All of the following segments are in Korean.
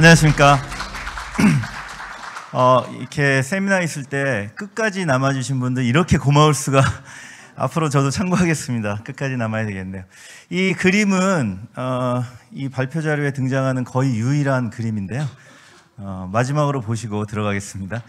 안녕하십니까. 어, 이렇게 세미나 있을 때 끝까지 남아주신 분들 이렇게 고마울 수가 앞으로 저도 참고하겠습니다. 끝까지 남아야 되겠네요. 이 그림은 어, 이 발표 자료에 등장하는 거의 유일한 그림인데요. 어, 마지막으로 보시고 들어가겠습니다.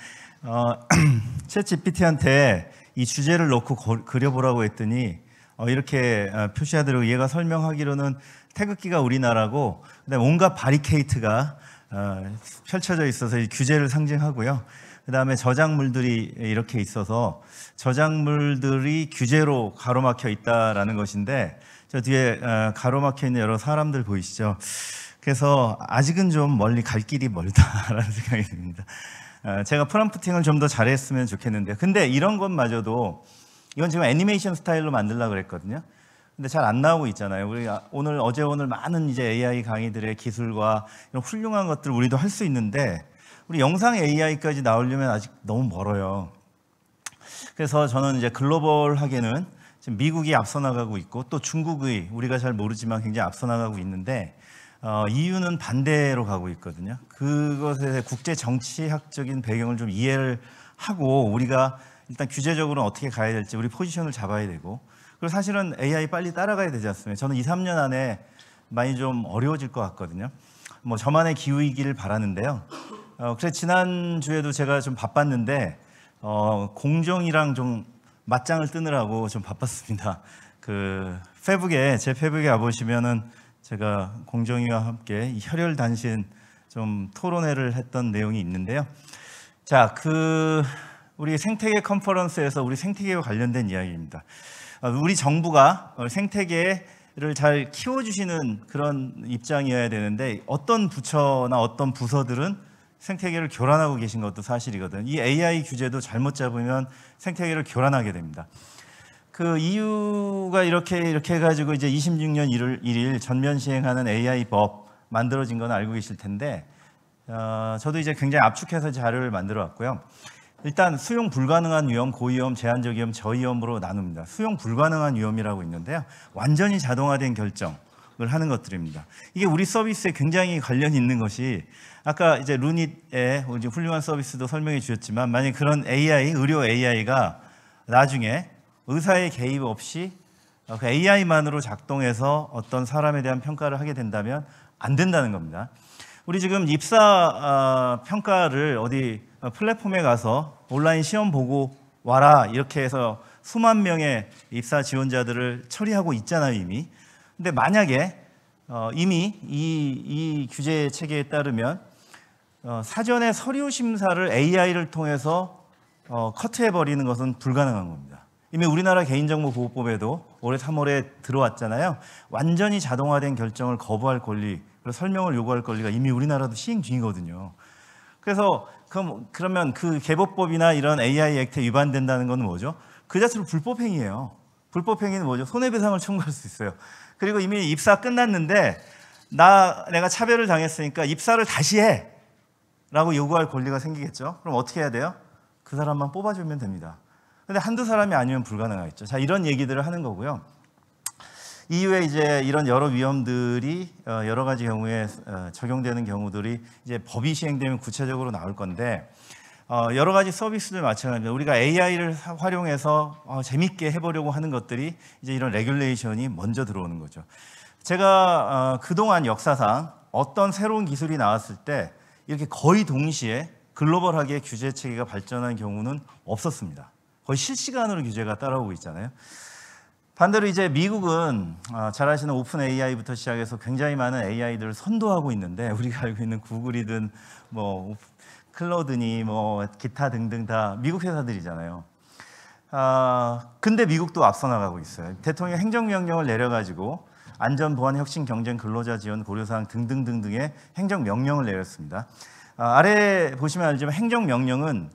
어, GPT한테 이 주제를 넣고 거, 그려보라고 했더니 어, 이렇게 어, 표시하더라고 얘가 설명하기로는 태극기가 우리나라고 그다음 온갖 바리케이트가 어, 펼쳐져 있어서 규제를 상징하고요. 그 다음에 저작물들이 이렇게 있어서 저작물들이 규제로 가로막혀 있다라는 것인데 저 뒤에 어, 가로막혀 있는 여러 사람들 보이시죠? 그래서 아직은 좀 멀리 갈 길이 멀다라는 생각이 듭니다. 어, 제가 프롬프팅을 좀 더 잘했으면 좋겠는데 근데 이런 것마저도 이건 지금 애니메이션 스타일로 만들라 그랬거든요. 근데 잘 안 나오고 있잖아요. 우리 아, 오늘 어제 오늘 많은 이제 AI 강의들의 기술과 이런 훌륭한 것들 우리도 할 수 있는데 우리 영상 AI까지 나오려면 아직 너무 멀어요. 그래서 저는 이제 글로벌하게는 지금 미국이 앞서 나가고 있고 또 중국이 우리가 잘 모르지만 굉장히 앞서 나가고 있는데 어, 이유는 e 반대로 가고 있거든요. 그것에 국제 정치학적인 배경을 좀 이해를 하고 우리가 일단 규제적으로는 어떻게 가야 될지 우리 포지션을 잡아야 되고 그리고 사실은 AI 빨리 따라가야 되지 않습니까? 저는 2, 3년 안에 많이 좀 어려워질 것 같거든요. 뭐 저만의 기후이길 바라는데요. 어, 그래 지난 주에도 제가 좀 바빴는데 어, 공정이랑 좀 맞짱을 뜨느라고 좀 바빴습니다. 그 페북에 제 페북에 와보시면은 제가 공정이와 함께 혈혈 단신 좀 토론회를 했던 내용이 있는데요. 자, 그 우리 생태계 컨퍼런스에서 우리 생태계와 관련된 이야기입니다. 어, 우리 정부가 어, 생태계를 잘 키워주시는 그런 입장이어야 되는데 어떤 부처나 어떤 부서들은 생태계를 교란하고 계신 것도 사실이거든. 이 AI 규제도 잘못 잡으면 생태계를 교란하게 됩니다. 그 EU가 이렇게 이렇게 해가지고 이제 26년 1월 1일 전면 시행하는 AI 법 만들어진 건 알고 계실 텐데 어, 저도 이제 굉장히 압축해서 자료를 만들어 왔고요. 일단 수용 불가능한 위험, 고위험, 제한적 위험, 저위험으로 나눕니다. 수용 불가능한 위험이라고 있는데요. 완전히 자동화된 결정, 을 하는 것들입니다. 이게 우리 서비스에 굉장히 관련 있는 것이 아까 이제 루닛의 훌륭한 서비스도 설명해 주셨지만 만약 그런 AI, 의료 AI가 나중에 의사의 개입 없이 그 AI만으로 작동해서 어떤 사람에 대한 평가를 하게 된다면 안 된다는 겁니다. 우리 지금 입사 아, 평가를 어디 어, 플랫폼에 가서 온라인 시험 보고 와라 이렇게 해서 수만 명의 입사 지원자들을 처리하고 있잖아요 이미. 근데 만약에 어, 이미 이, 이 규제 체계에 따르면 어, 사전에 서류 심사를 AI를 통해서 어, 커트해 버리는 것은 불가능한 겁니다. 이미 우리나라 개인정보보호법에도 올해 3월에 들어왔잖아요. 완전히 자동화된 결정을 거부할 권리, 그리고 설명을 요구할 권리가 이미 우리나라도 시행 중이거든요. 그래서 그럼 그러면 그 개보법이나 이런 AI 액트에 위반된다는 건 뭐죠? 그 자체로 불법 행위예요. 불법 행위는 뭐죠? 손해배상을 청구할 수 있어요. 그리고 이미 입사 끝났는데 나 내가 차별을 당했으니까 입사를 다시 해라고 요구할 권리가 생기겠죠. 그럼 어떻게 해야 돼요? 그 사람만 뽑아주면 됩니다. 근데 한두 사람이 아니면 불가능하겠죠. 자 이런 얘기들을 하는 거고요. 이후에 이제 이런 여러 위험들이 어, 여러 가지 경우에 어, 적용되는 경우들이 이제 법이 시행되면 구체적으로 나올 건데 어, 여러 가지 서비스들 마찬가지로 우리가 AI를 활용해서 재밌게 해보려고 하는 것들이 이제 이런 레귤레이션이 먼저 들어오는 거죠. 제가 그동안 역사상 어떤 새로운 기술이 나왔을 때 이렇게 거의 동시에 글로벌하게 규제 체계가 발전한 경우는 없었습니다. 거의 실시간으로 규제가 따라오고 있잖아요. 반대로 이제 미국은 아, 잘 아시는 오픈 AI부터 시작해서 굉장히 많은 AI들을 선도하고 있는데 우리가 알고 있는 구글이든 뭐 클로드니 뭐 기타 등등 다 미국 회사들이잖아요. 아, 근데 미국도 앞서 나가고 있어요. 대통령 행정명령을 내려가지고 안전 보안 혁신 경쟁 근로자 지원 고려사항 등등등등의 행정명령을 내렸습니다. 아, 아래 보시면 알지만 행정명령은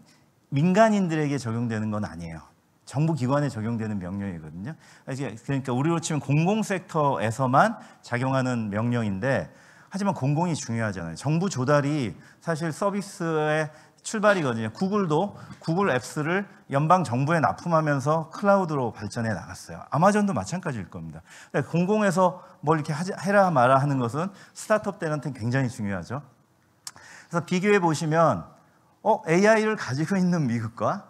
민간인들에게 적용되는 건 아니에요. 정부 기관에 적용되는 명령이거든요. 그러니까 우리로 치면 공공 섹터에서만 작용하는 명령인데 하지만 공공이 중요하잖아요. 정부 조달이 사실 서비스의 출발이거든요. 구글도 구글 앱스를 연방 정부에 납품하면서 클라우드로 발전해 나갔어요. 아마존도 마찬가지일 겁니다. 그러니까 공공에서 뭘 이렇게 하지, 해라 마라 하는 것은 스타트업 들한테 굉장히 중요하죠. 그래서 비교해 보시면 어, AI를 가지고 있는 미국과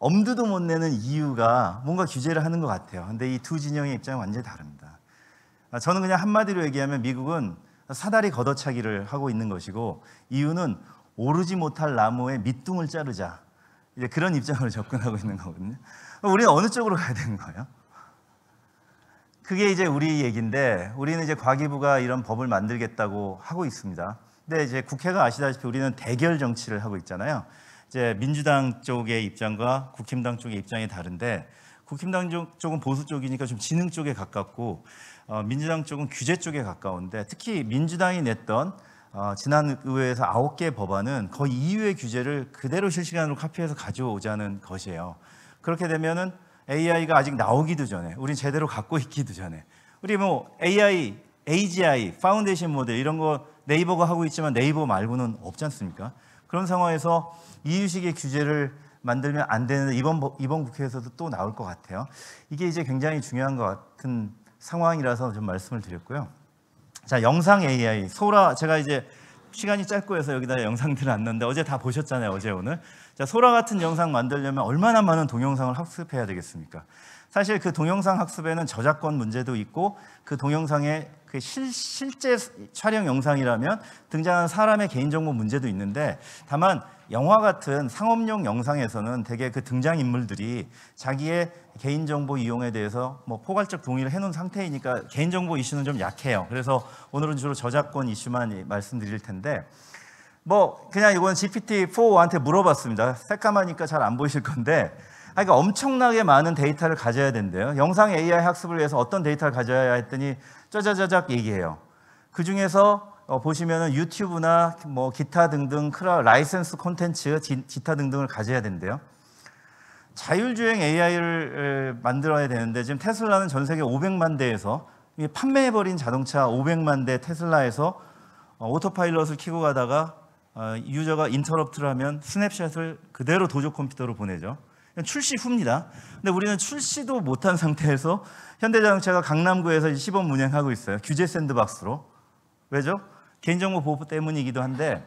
엄두도 못 내는 이유가 뭔가 규제를 하는 것 같아요. 근데 이 두 진영의 입장이 완전히 다릅니다. 아, 저는 그냥 한마디로 얘기하면 미국은 사다리 걷어차기를 하고 있는 것이고 이유는 오르지 못할 나무의 밑둥을 자르자 이제 그런 입장으로 접근하고 있는 거거든요. 우리는 어느 쪽으로 가야 되는 거예요? 그게 이제 우리 얘기인데 우리는 이제 과기부가 이런 법을 만들겠다고 하고 있습니다. 근데 이제 국회가 아시다시피 우리는 대결 정치를 하고 있잖아요. 이제 민주당 쪽의 입장과 국힘당 쪽의 입장이 다른데 국힘당 쪽은 보수 쪽이니까 좀 지능 쪽에 가깝고 어, 민주당 쪽은 규제 쪽에 가까운데 특히 민주당이 냈던 어, 지난 의회에서 아홉 개 법안은 거의 이 u 의 규제를 그대로 실시간으로 카피해서 가져오자는 것이에요. 그렇게 되면은 AI가 아직 나오기도 전에, 우린 제대로 갖고 있기도 전에, 우리 뭐 AI, AGI, 파운데이션 모델 이런 거 네이버가 하고 있지만 네이버 말고는 없지 않습니까? 그런 상황에서 이유식의 규제를 만들면 안 되는데 이번 이번 국회에서도 또 나올 것 같아요. 이게 이제 굉장히 중요한 것 같은 상황이라서 좀 말씀을 드렸고요. 자, 영상 AI 소라 제가 이제 시간이 짧고 해서 여기다 영상들을 안는데 어제 다 보셨잖아요. 어제 오늘. 자, 소라 같은 영상 만들려면 얼마나 많은 동영상을 학습해야 되겠습니까? 사실 그 동영상 학습에는 저작권 문제도 있고 그 동영상의 그 실, 실제 촬영 영상이라면 등장한 사람의 개인정보 문제도 있는데 다만 영화 같은 상업용 영상에서는 대개 그 등장인물들이 자기의 개인정보 이용에 대해서 뭐 포괄적 동의를 해놓은 상태이니까 개인정보 이슈는 좀 약해요. 그래서 오늘은 주로 저작권 이슈만 말씀드릴 텐데 뭐 그냥 이건 GPT-4한테 물어봤습니다. 새까마니까 잘 안 보이실 건데 그러니까 엄청나게 많은 데이터를 가져야 된대요. 영상 AI 학습을 위해서 어떤 데이터를 가져야 했더니 짜자자작 얘기해요. 그 중에서 어, 보시면은 유튜브나 뭐 기타 등등 크라 라이센스 콘텐츠 기, 기타 등등을 가져야 된대요. 자율주행 AI를 만들어야 되는데 지금 테슬라는 전 세계 500만 대에서 판매해버린 자동차 500만 대 테슬라에서 어, 오토파일럿을 키고 가다가 어, 유저가 인터럽트를 하면 스냅샷을 그대로 도조 컴퓨터로 보내죠. 출시 후입니다. 근데 우리는 출시도 못한 상태에서 현대자동차가 강남구에서 시범 운행하고 있어요. 규제 샌드박스로. 왜죠? 개인정보 보호 때문이기도 한데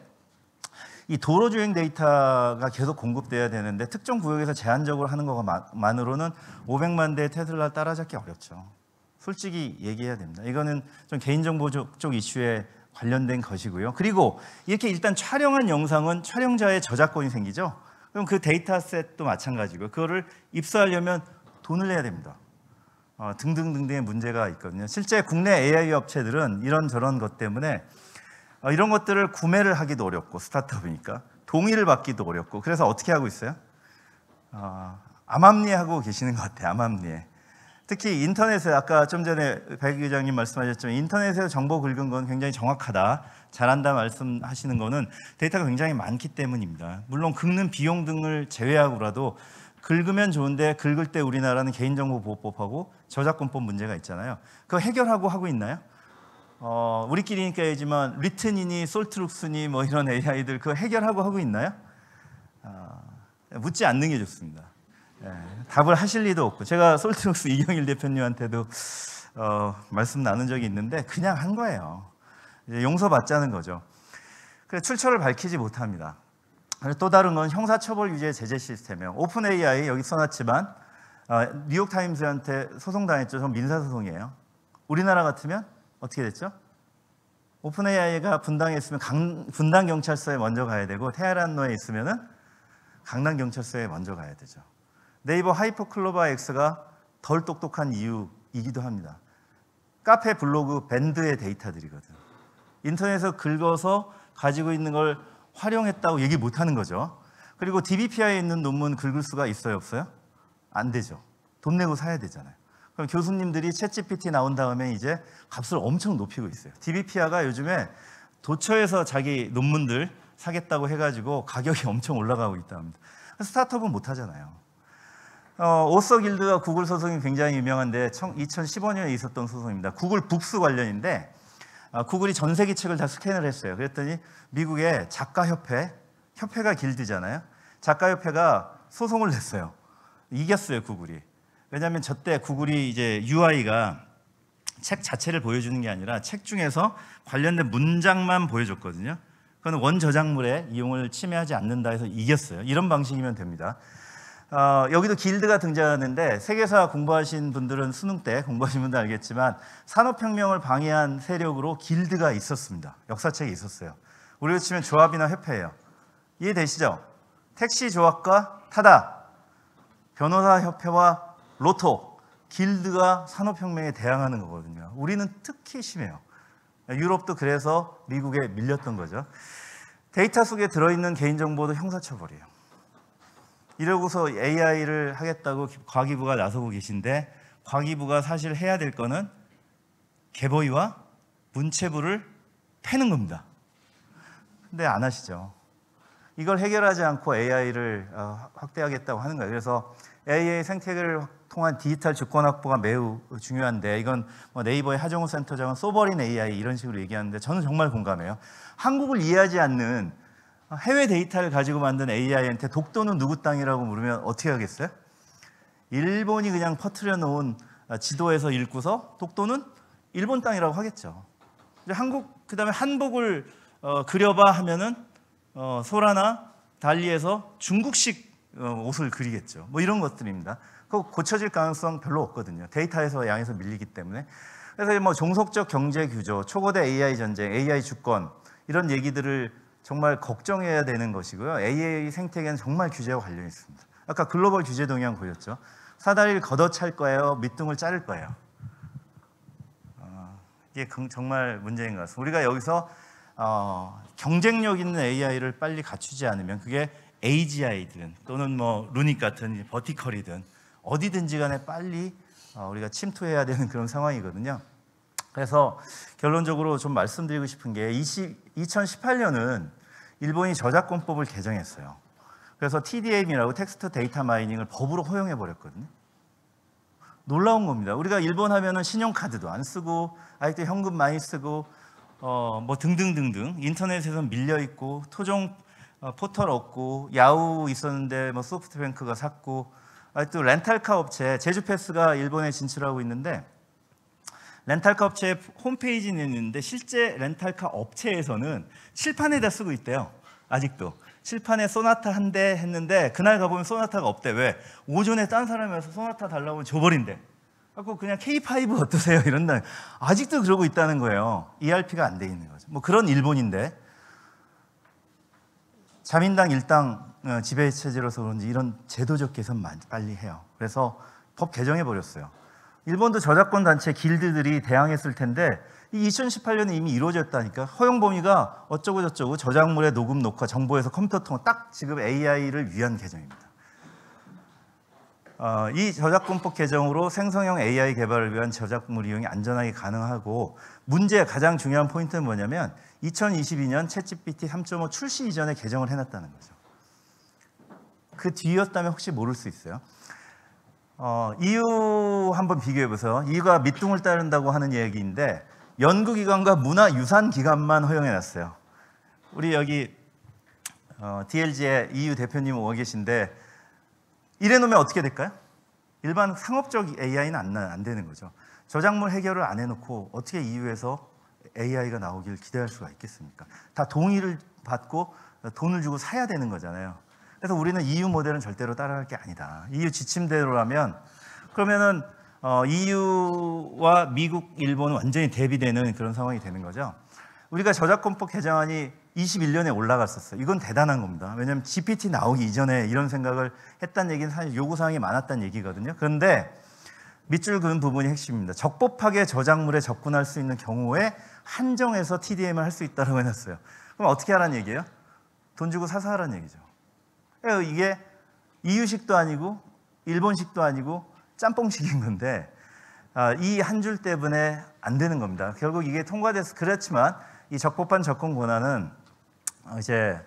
이 도로 주행 데이터가 계속 공급돼야 되는데 특정 구역에서 제한적으로 하는 것만으로는 500만 대의 테슬라 따라잡기 어렵죠. 솔직히 얘기해야 됩니다. 이거는 좀 개인정보 쪽 이슈에 관련된 것이고요. 그리고 이렇게 일단 촬영한 영상은 촬영자의 저작권이 생기죠. 그럼 그 데이터셋도 마찬가지고 그거를 입수하려면 돈을 내야 됩니다. 어, 등등등등의 문제가 있거든요. 실제 국내 AI 업체들은 이런 저런 것 때문에 어, 이런 것들을 구매를 하기도 어렵고 스타트업이니까 동의를 받기도 어렵고 그래서 어떻게 하고 있어요? 어, 암암리하고 계시는 것 같아요. 암암리에. 특히 인터넷에 아까 좀 전에 백 의장님 말씀하셨지만 인터넷에서 정보 긁은 건 굉장히 정확하다. 잘한다 말씀하시는 거는 데이터가 굉장히 많기 때문입니다. 물론 긁는 비용 등을 제외하고라도 긁으면 좋은데 긁을 때 우리나라는 개인정보보호법하고 저작권법 문제가 있잖아요. 그거 해결하고 하고 있나요? 어, 우리끼리니까 얘지만 리튼이니 솔트룩스니 뭐 이런 AI들 그거 해결하고 하고 있나요? 어, 묻지 않는 게 좋습니다. 예, 답을 하실 리도 없고 제가 솔트룩스 이경일 대표님한테도 어, 말씀 나눈 적이 있는데 그냥 한 거예요. 용서받자는 거죠. 그래서 출처를 밝히지 못합니다. 또 다른 건 형사처벌 유죄 제재 시스템이에요. 오픈 AI 여기 써놨지만 어, 뉴욕 타임즈한테 소송 당했죠. 전 민사 소송이에요. 우리나라 같으면 어떻게 됐죠? 오픈 AI가 분당에 있으면 강, 분당 경찰서에 먼저 가야 되고 테헤란노에있으면 강남 경찰서에 먼저 가야 되죠. 네이버 하이퍼클로바 X가 덜 똑똑한 이유이기도 합니다. 카페 블로그 밴드의 데이터들이거든. 요 인터넷에서 긁어서 가지고 있는 걸 활용했다고 얘기 못 하는 거죠. 그리고 DBPI에 있는 논문 긁을 수가 있어요, 없어요? 안 되죠. 돈 내고 사야 되잖아요. 그럼 교수님들이 채 g p t 나온 다음에 이제 값을 엄청 높이고 있어요. DBPI가 요즘에 도처에서 자기 논문들 사겠다고 해가지고 가격이 엄청 올라가고 있답니다. 스타트업은 못 하잖아요. 어, 오서 길드가 구글 소송이 굉장히 유명한데 2015년에 있었던 소송입니다. 구글 북스 관련인데 아, 구글이 전 세계 책을 다 스캔을 했어요. 그랬더니 미국의 작가협회, 협회가 길드잖아요. 작가협회가 소송을 냈어요. 이겼어요, 구글이. 왜냐하면 저때 구글이 이제 UI가 책 자체를 보여주는 게 아니라 책 중에서 관련된 문장만 보여줬거든요. 그건 원저작물의 이용을 침해하지 않는다 해서 이겼어요. 이런 방식이면 됩니다. 어, 여기도 길드가 등장하는데 세계사 공부하신 분들은 수능 때 공부하신 분들 알겠지만 산업혁명을 방해한 세력으로 길드가 있었습니다. 역사책에 있었어요. 우리로 치면 조합이나 협회예요. 이해되시죠? 택시 조합과 타다, 변호사 협회와 로또, 길드가 산업혁명에 대항하는 거거든요. 우리는 특히 심해요. 유럽도 그래서 미국에 밀렸던 거죠. 데이터 속에 들어있는 개인정보도 형사처벌이에요. 이러고서 AI를 하겠다고 과기부가 나서고 계신데 과기부가 사실 해야 될 거는 개보이와 문체부를 패는 겁니다. 근데 안 하시죠. 이걸 해결하지 않고 AI를 어, 확대하겠다고 하는 거예요. 그래서 AI 생태계를 통한 디지털 주권 확보가 매우 중요한데 이건 뭐 네이버의 하정우 센터장은 소버린 AI 이런 식으로 얘기하는데 저는 정말 공감해요. 한국을 이해하지 않는 아, 해외 데이터를 가지고 만든 AI한테 독도는 누구 땅이라고 물으면 어떻게 하겠어요? 일본이 그냥 퍼트려 놓은 아, 지도에서 읽고서 독도는 일본 땅이라고 하겠죠. 한국 그다음에 한복을 어, 그려봐 하면은 어, 소라나 달리에서 중국식 어, 옷을 그리겠죠. 뭐 이런 것들입니다. 그거 고쳐질 가능성 별로 없거든요. 데이터에서 양에서 밀리기 때문에. 그래서 뭐 종속적 경제 규조, 초거대 AI 전쟁, AI 주권 이런 얘기들을 정말 걱정해야 되는 것이고요. AA 생태계는 정말 규제와 관련이 있습니다. 아까 글로벌 규제 동향 보셨죠? 사다리를 걷어찰 거예요. 밑둥을 자를 거예요. 어, 이게 정말 문제인 것 같습니다. 우리가 여기서 어, 경쟁력 있는 AI를 빨리 갖추지 않으면 그게 AGI든 또는 뭐 루닉 같은 버티컬이든 어디든지 간에 빨리 어, 우리가 침투해야 되는 그런 상황이거든요. 그래서 결론적으로 좀 말씀드리고 싶은 게 20, 2018년은 일본이 저작권법을 개정했어요. 그래서 TDM이라고 텍스트 데이터 마이닝을 법으로 허용해 버렸거든요. 놀라운 겁니다. 우리가 일본 하면은 신용카드도 안 쓰고 아직도 현금 많이 쓰고 어 뭐 등등등등 인터넷에선 밀려 있고 토종 어, 포털 없고 야후 있었는데 뭐 소프트뱅크가 샀고 아직도 렌탈카 업체 제주패스가 일본에 진출하고 있는데 렌탈카 업체 홈페이지는 있는데 실제 렌탈카 업체에서는 칠판에다 쓰고 있대요. 아직도. 칠판에 소나타 한 대 했는데 그날 가보면 소나타가 없대. 왜? 오전에 딴 사람이어서 소나타 달라고 하면 줘버린대. 갖고 그냥 K5 어떠세요? 이런다. 아직도 그러고 있다는 거예요. ERP가 안 돼 있는 거죠. 뭐 그런 일본인데 자민당 일당 어, 지배체제로서 그런지 이런 제도적 개선 빨리 해요. 그래서 법 개정해 버렸어요. 일본도 저작권 단체 길드들이 대항했을 텐데 이 2018년에 이미 이루어졌다니까 허용 범위가 어쩌고 저쩌고 저작물의 녹음 녹화 정보에서 컴퓨터 통화 딱 지금 AI를 위한 계정입니다 어, 이 저작권법 개정으로 생성형 AI 개발을 위한 저작물 이용이 안전하게 가능하고 문제 가장 중요한 포인트는 뭐냐면 2022년 챗GPT 3.5 출시 이전에 개정을 해놨다는 거죠. 그 뒤였다면 혹시 모를 수 있어요. 어, EU 한번 비교해 보세요. 이유가 밑둥을 따른다고 하는 얘기인데 연구기관과 문화유산기관만 허용해놨어요. 우리 여기 어, DLG의 이유 대표님 오고 계신데 이래 놓으면 어떻게 될까요? 일반 상업적 AI는 안, 안 되는 거죠. 저작물 해결을 안 해놓고 어떻게 이유에서 AI가 나오길 기대할 수가 있겠습니까? 다 동의를 받고 돈을 주고 사야 되는 거잖아요. 그래서 우리는 EU 모델은 절대로 따라갈 게 아니다. EU 지침대로라면 그러면은 어, EU와 미국, 일본은 완전히 대비되는 그런 상황이 되는 거죠. 우리가 저작권법 개정안이 21년에 올라갔었어요. 이건 대단한 겁니다. 왜냐하면 GPT 나오기 이전에 이런 생각을 했다는 얘기는 사실 요구사항이 많았다는 얘기거든요. 그런데 밑줄 그은 부분이 핵심입니다. 적법하게 저작물에 접근할 수 있는 경우에 한정해서 TDM을 할 수 있다고 해놨어요. 그럼 어떻게 하라는 얘기예요? 돈 주고 사서 하라는 얘기죠. 예, 이게 이유식도 아니고 일본식도 아니고 짬뽕식인 건데 아, 이한 줄 때문에 안 되는 겁니다. 결국 이게 통과돼서 그렇지만 이 적법한 접근 권한은 어, 이제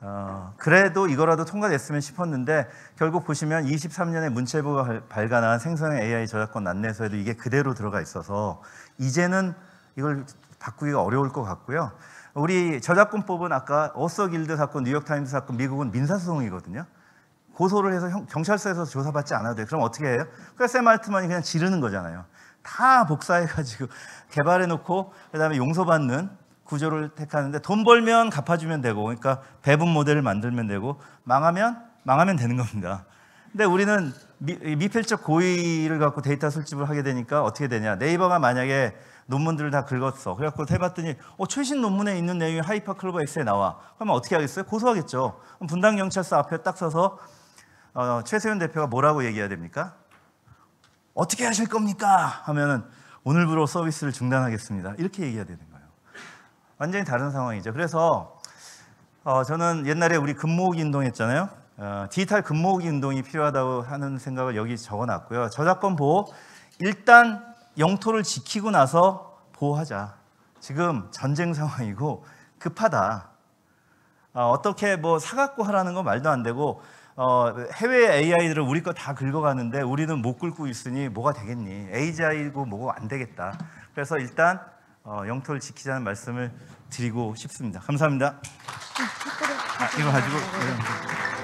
어, 그래도 이거라도 통과됐으면 싶었는데 결국 보시면 23년에 문체부가 발간한 생성의 AI 저작권 안내서에도 이게 그대로 들어가 있어서 이제는 이걸 바꾸기가 어려울 것 같고요. 우리 저작권법은 아까 어서 길드 사건, 뉴욕타임즈 사건, 미국은 민사소송이거든요. 고소를 해서 경찰서에서 조사받지 않아도 돼요. 그럼 어떻게 해요? 그러니까 샘 알트만이 그냥 지르는 거잖아요. 다 복사해가지고 개발해놓고 그다음에 용서받는 구조를 택하는데 돈 벌면 갚아주면 되고 그러니까 배분 모델을 만들면 되고 망하면 망하면 되는 겁니다. 근데 우리는 미, 필적 고의를 갖고 데이터 술집을 하게 되니까 어떻게 되냐? 네이버가 만약에 논문들을 다 긁었어. 그래갖고 해봤더니 어, 최신 논문에 있는 내용이 하이퍼클로버 X에 나와. 그러면 어떻게 하겠어요? 고소하겠죠. 분당 경찰서 앞에 딱 서서 어, 최세윤 대표가 뭐라고 얘기해야 됩니까? 어떻게 하실 겁니까? 하면은 오늘부로 서비스를 중단하겠습니다. 이렇게 얘기해야 되는 거예요. 완전히 다른 상황이죠. 그래서 어, 저는 옛날에 우리 금모으기 운동 했잖아요. 어, 디지털 금모으기 운동이 필요하다고 하는 생각을 여기 적어놨고요. 저작권 보호 일단 영토를 지키고 나서 보호하자. 지금 전쟁 상황이고 급하다. 아, 어, 떻게뭐 사갖고 하라는 건 말도 안 되고 어, 해외 a i 들을 우리 거 다 긁어가는데 우리는 못 긁고 있으니 뭐가 되겠니? AI고 뭐고 안 되겠다. 그래서 일단 어, 영토를 지키자는 말씀을 드리고 싶습니다. 감사합니다. 아, 이거 가지고. 네.